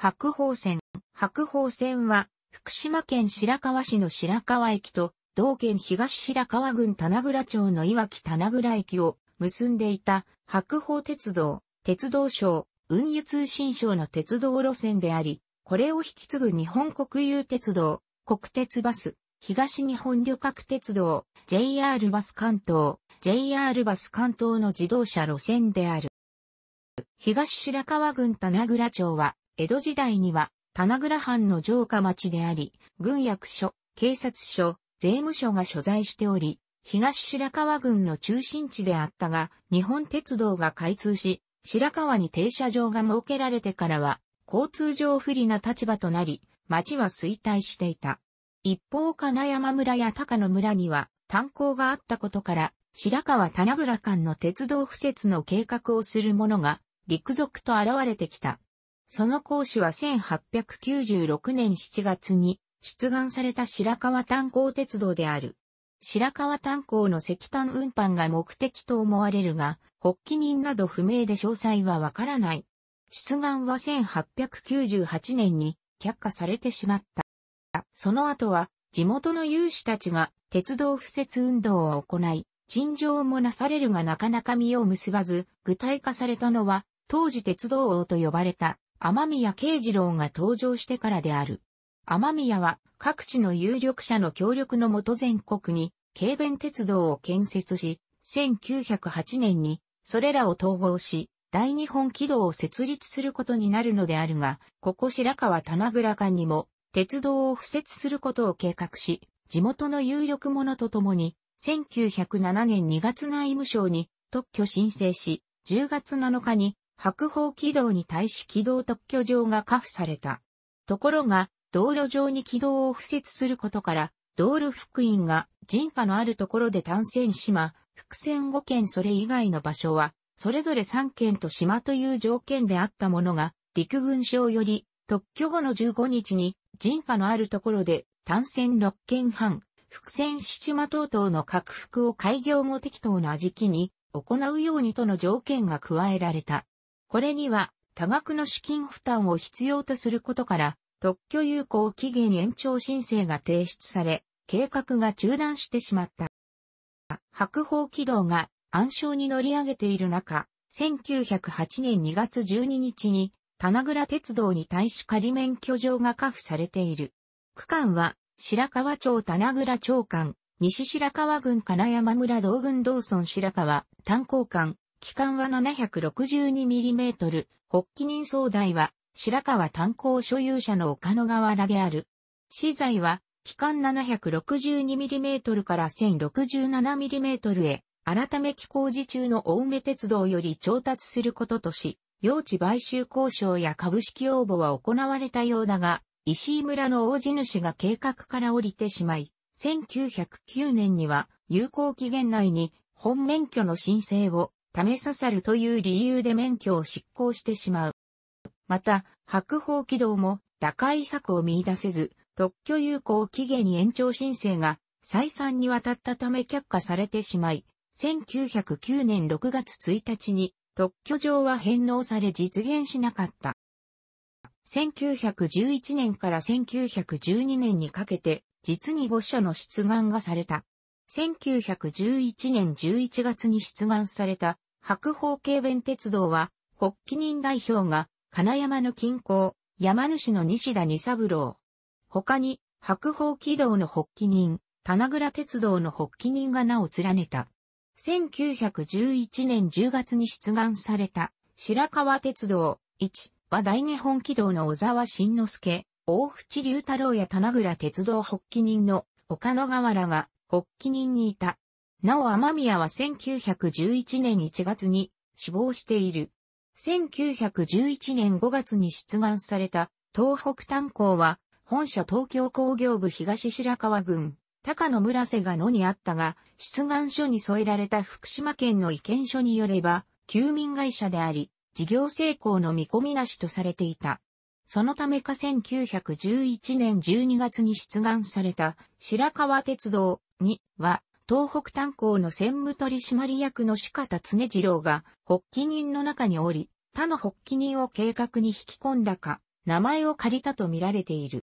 白鳳線。白鳳線は、福島県白河市の白河駅と、同県東白河郡棚倉町の岩木棚倉駅を結んでいた白鳳鉄道、鉄道省、運輸通信省の鉄道路線であり、これを引き継ぐ日本国有鉄道、国鉄バス、東日本旅客鉄道、JR バス関東、JR バス関東の自動車路線である。東白河郡棚倉町は、江戸時代には、棚倉藩の城下町であり、軍役所、警察署、税務署が所在しており、東白川郡の中心地であったが、日本鉄道が開通し、白川に停車場が設けられてからは、交通上不利な立場となり、町は衰退していた。一方金山村や高野村には炭鉱があったことから、白川棚倉間の鉄道敷設の計画をする者が陸続と現れてきた。その講師は1896年7月に出願された白川炭鉱鉄道である。白川炭鉱の石炭運搬が目的と思われるが、発起人など不明で詳細はわからない。出願は1898年に却下されてしまった。その後は地元の有志たちが鉄道不設運動を行い、陳情もなされるがなかなか身を結ばず、具体化されたのは、当時鉄道王と呼ばれた天宮慶次郎が登場してからである。天宮は各地の有力者の協力のもと全国に軽便鉄道を建設し、1908年にそれらを統合し、大日本軌道を設立することになるのであるが、ここ白川棚倉間にも鉄道を敷設することを計画し、地元の有力者とともに、1907年2月内務省に特許申請し、10月7日に白鵬軌道に対し軌道特許状がカ付された。ところが、道路上に軌道を付設することから、道路福音が人家のあるところで単線島、伏線5県それ以外の場所は、それぞれ3県と島という条件であったものが、陸軍省より、特許後の15日に、人家のあるところで、単線6県半、伏線七島等々の拡幅を開業後適当な時期に、行うようにとの条件が加えられた。これには多額の資金負担を必要とすることから、特許有効期限延長申請が提出され、計画が中断してしまった。白鵬軌道が暗礁に乗り上げている中、1908年2月12日に、棚倉鉄道に対し仮免許状が下付されている。区間は、白川町棚倉町間、西白川郡金山村道郡道村白川、炭鉱間、機関は 762mm、発起人総代は白川炭鉱所有者の岡野川原である。資材は、機関 762mm から 1067mm へ、改め機構時中の青梅鉄道より調達することとし、用地買収交渉や株式応募は行われたようだが、石井村の大地主が計画から降りてしまい、1909年には有効期限内に本免許の申請をめささるという理由で免許を執行してしまう。また、白鵬軌道も打開策を見出せず、特許有効期限に延長申請が再三にわたったため却下されてしまい、1909年6月1日に特許状は返納され実現しなかった。1911年から1912年にかけて実に5社の出願がされた。1911年11月に出願された白鵬軽便鉄道は、発起人代表が、金山の近郊、山主の西田二三郎。他に、白鵬軌道の発起人、棚倉鉄道の発起人が名を連ねた。1911年10月に出願された、白川鉄道1は大日本軌道の小沢慎之介、大淵龍太郎や棚倉鉄道発起人の岡野河原が発起人にいた。なお天宮は1911年1月に死亡している。1911年5月に出願された東北炭鉱は本社東京工業部東白川郡高野村瀬が野にあったが出願書に添えられた福島県の意見書によれば休眠会社であり事業成功の見込みなしとされていた。そのためか1911年12月に出願された白川鉄道には東北炭鉱の専務取締役の鹿田常次郎が、発起人の中におり、他の発起人を計画に引き込んだか、名前を借りたと見られている。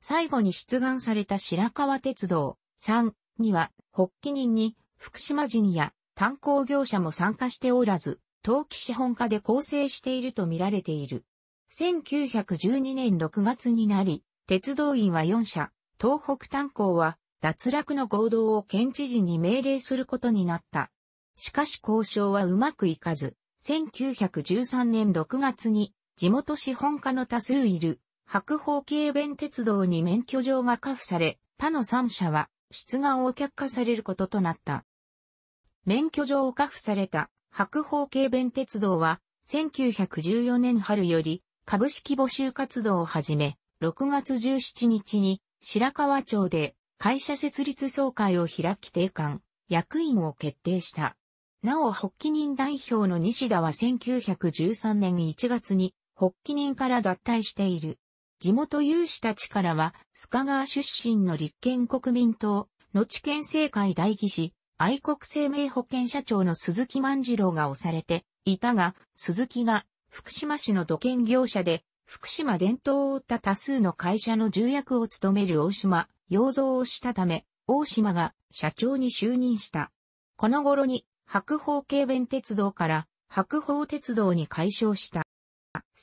最後に出願された白川鉄道3には、発起人に福島人や炭鉱業者も参加しておらず、陶器資本家で構成していると見られている。1912年6月になり、鉄道員は4社、東北炭鉱は脱落の合同を県知事に命令することになった。しかし交渉はうまくいかず、1913年6月に地元資本家の多数いる白鳳軽弁鉄道に免許状が下付され、他の3社は出願を却下されることとなった。免許状を下付された白鳳軽弁鉄道は1914年春より株式募集活動を始め、6月17日に白川町で会社設立総会を開き定款、役員を決定した。なお、発起人代表の西田は1913年1月に、発起人から脱退している。地元有志たちからは、須賀川出身の立憲国民党、後県政会代議士、愛国生命保険社長の鈴木万次郎が押されていたが、鈴木が福島市の土建業者で、福島伝統を追った多数の会社の重役を務める大島養造をしたため、大島が社長に就任した。この頃に白鳳軽便鉄道から白鳳鉄道に改称した。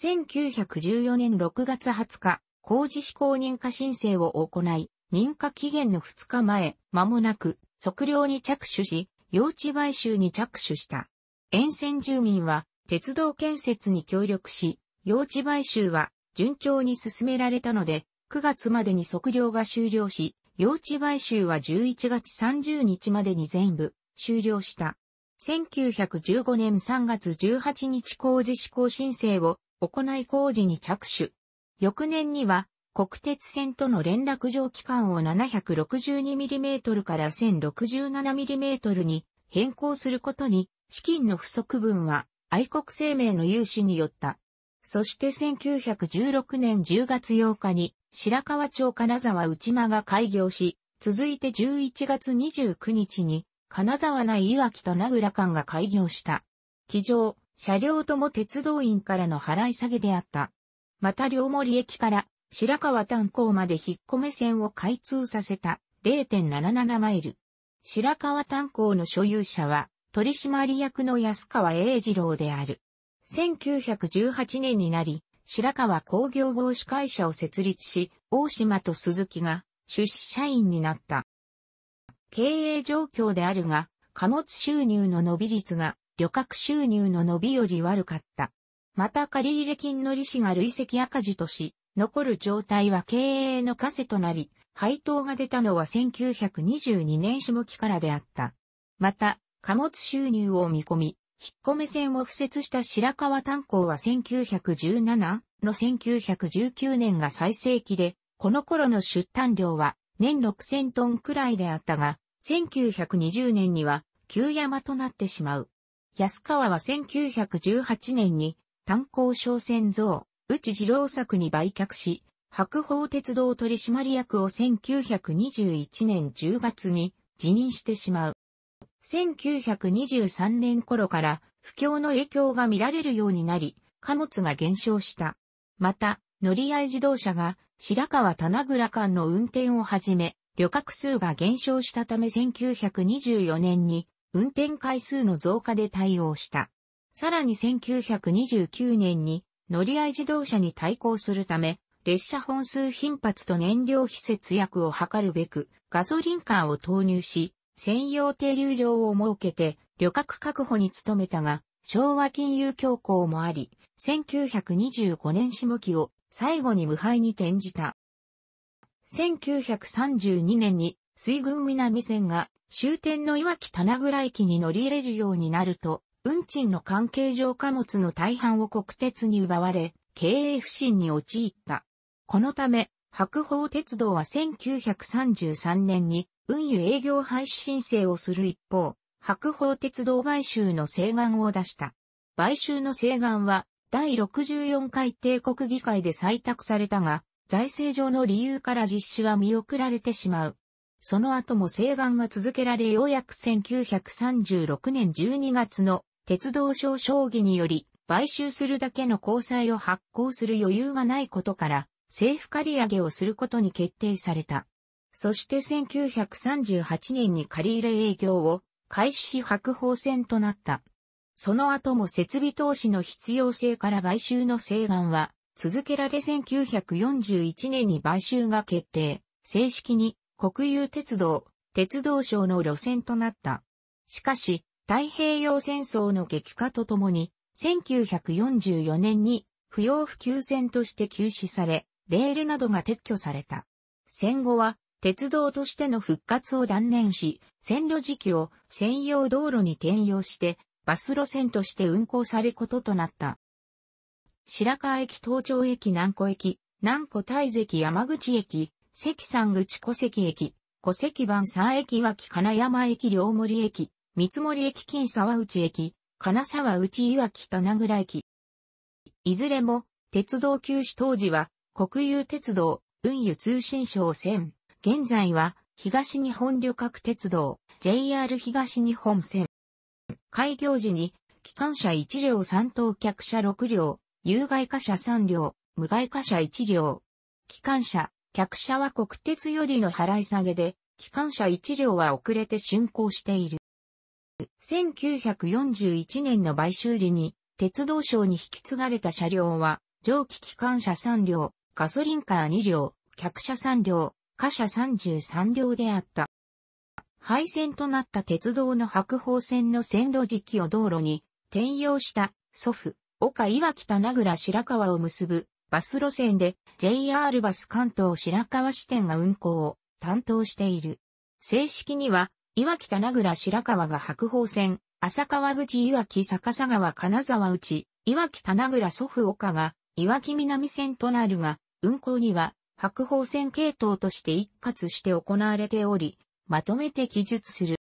1914年6月20日、工事施行認可申請を行い、認可期限の2日前、間もなく、測量に着手し、用地買収に着手した。沿線住民は、鉄道建設に協力し、用地買収は順調に進められたので、9月までに測量が終了し、用地買収は11月30日までに全部終了した。1915年3月18日工事施行申請を行い工事に着手。翌年には国鉄線との連絡上期間を 762mm から 1067mm に変更することに資金の不足分は愛国生命の融資によった。そして1916年10月8日に白川町金沢内間が開業し、続いて11月29日に、金沢内岩木と名倉間が開業した。機上、車両とも鉄道員からの払い下げであった。また両森駅から白川炭鉱まで引っ込め線を開通させた0.77マイル。白川炭鉱の所有者は取締役の安川英二郎である。1918年になり、白川工業合資会社を設立し、大島と鈴木が出資社員になった。経営状況であるが、貨物収入の伸び率が旅客収入の伸びより悪かった。また借入金の利子が累積赤字とし、残る状態は経営の枷となり、配当が出たのは1922年下期からであった。また、貨物収入を見込み、引っ込め線を敷設した白川炭鉱は1917の1919年が最盛期で、この頃の出炭量は年6000トンくらいであったが、1920年には旧山となってしまう。安川は1918年に炭鉱商船像、内次郎作に売却し、白鳳鉄道取締役を1921年10月に辞任してしまう。1923年頃から不況の影響が見られるようになり、貨物が減少した。また、乗り合い自動車が白川棚倉間の運転を始め、旅客数が減少したため1924年に運転回数の増加で対応した。さらに1929年に乗り合い自動車に対抗するため、列車本数頻発と燃料費節約を図るべく、ガソリンカーを投入し、専用停留場を設けて旅客確保に努めたが、昭和金融恐慌もあり、1925年下期を最後に無敗に転じた。1932年に水軍南線が終点の岩木棚倉駅に乗り入れるようになると、運賃の関係上貨物の大半を国鉄に奪われ、経営不振に陥った。このため、白鳳鉄道は1933年に運輸営業廃止申請をする一方、白鵬鉄道買収の請願を出した。買収の請願は、第64回帝国議会で採択されたが、財政上の理由から実施は見送られてしまう。その後も請願は続けられようやく1936年12月の鉄道省将棋により、買収するだけの交際を発行する余裕がないことから、政府借り上げをすることに決定された。そして1938年に借り入れ営業を開始し白鵬戦となった。その後も設備投資の必要性から買収の請願は続けられ1941年に買収が決定、正式に国有鉄道、鉄道省の路線となった。しかし、太平洋戦争の激化とともに、1944年に不要不急船として休止され、レールなどが撤去された。戦後は鉄道としての復活を断念し、線路時期を専用道路に転用して、バス路線として運行されることとなった。白川駅東町駅南湖駅、南湖大関山口駅、関山口古関駅、古関番沢駅脇金山駅両森駅、三森駅金沢内駅、金沢内岩木棚倉駅。いずれも、鉄道休止当時は、国有鉄道、運輸通信省線、現在は東日本旅客鉄道 JR 東日本線。開業時に機関車1両3等客車6両、有害貨車3両、無害貨車1両。機関車、客車は国鉄よりの払い下げで、機関車1両は遅れて竣工している。1941年の買収時に、鉄道省に引き継がれた車両は、蒸気機関車3両、ガソリンカー2両、客車3両、貨車33両であった。廃線となった鉄道の白鳳線の線路時期を道路に転用した祖父、岡岩北名倉白川を結ぶバス路線で JR バス関東白川支店が運行を担当している。正式には岩北名倉白川が白鳳線、浅川口岩木逆さ川金沢内、岩木棚倉祖父岡が岩木南線となるが、運行には白宝線系統として一括して行われており、まとめて記述する。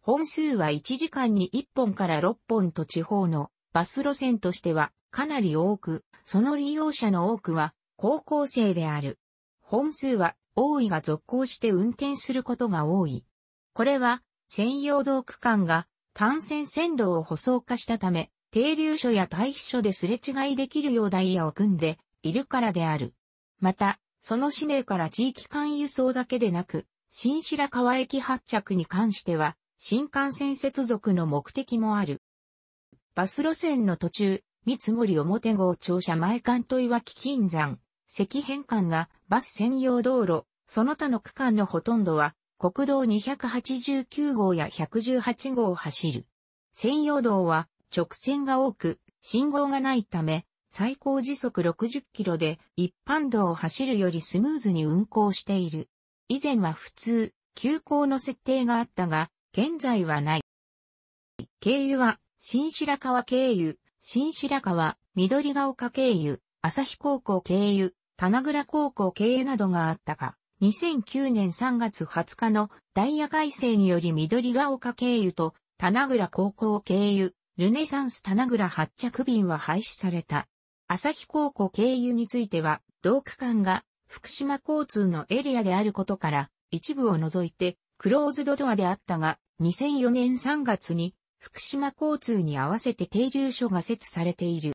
本数は1時間に1本から6本と地方のバス路線としてはかなり多く、その利用者の多くは高校生である。本数は多いが続行して運転することが多い。これは専用道区間が単線線路を舗装化したため、停留所や退避所ですれ違いできるようダイヤを組んでいるからである。また、その使命から地域間輸送だけでなく、新白川駅発着に関しては、新幹線接続の目的もある。バス路線の途中、三森表号庁舎前とい岩木金山、赤変換がバス専用道路、その他の区間のほとんどは、国道289号や118号を走る。専用道は直線が多く、信号がないため、最高時速60キロで一般道を走るよりスムーズに運行している。以前は普通、急行の設定があったが、現在はない。経由は、新白川経由、新白川、緑ヶ丘経由、旭高校経由、棚倉高校経由などがあったが、2009年3月20日のダイヤ改正により緑ヶ丘経由と棚倉高校経由、ルネサンス棚倉発着便は廃止された。朝日高校経由については、同区間が福島交通のエリアであることから、一部を除いて、クローズドドアであったが、2004年3月に、福島交通に合わせて停留所が設されている。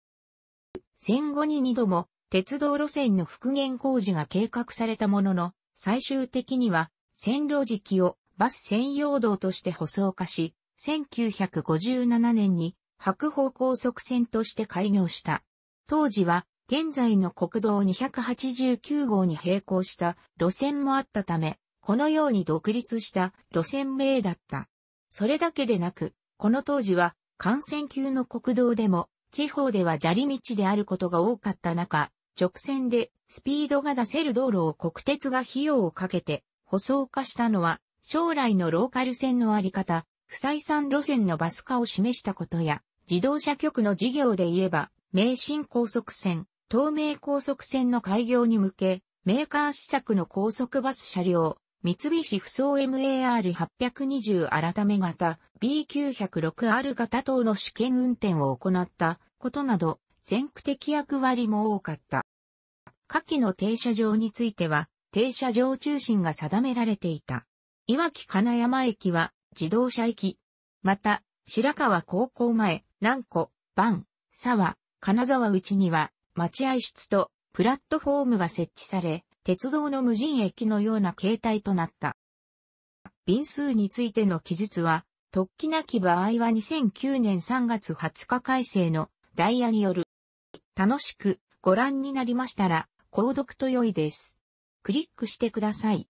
戦後に2度も、鉄道路線の復元工事が計画されたものの、最終的には、線路敷をバス専用道として舗装化し、1957年に白鵬高速線として開業した。当時は現在の国道289号に並行した路線もあったため、このように独立した路線名だった。それだけでなく、この当時は幹線級の国道でも地方では砂利道であることが多かった中、直線でスピードが出せる道路を国鉄が費用をかけて舗装化したのは将来のローカル線のあり方、不採算路線のバス化を示したことや、自動車局の事業で言えば名神高速線、東名高速線の開業に向け、メーカー施策の高速バス車両、三菱不装 MAR820 改め型 B906R 型等の試験運転を行ったことなど、全区的役割も多かった。下記の停車場については、停車場中心が定められていた。いわき金山駅は自動車駅。また、白川高校前、南湖、番、沢、金沢内には待合室とプラットフォームが設置され、鉄道の無人駅のような形態となった。便数についての記述は、突起なき場合は2009年3月20日改正のダイヤによる。楽しくご覧になりましたら、購読と良いです。クリックしてください。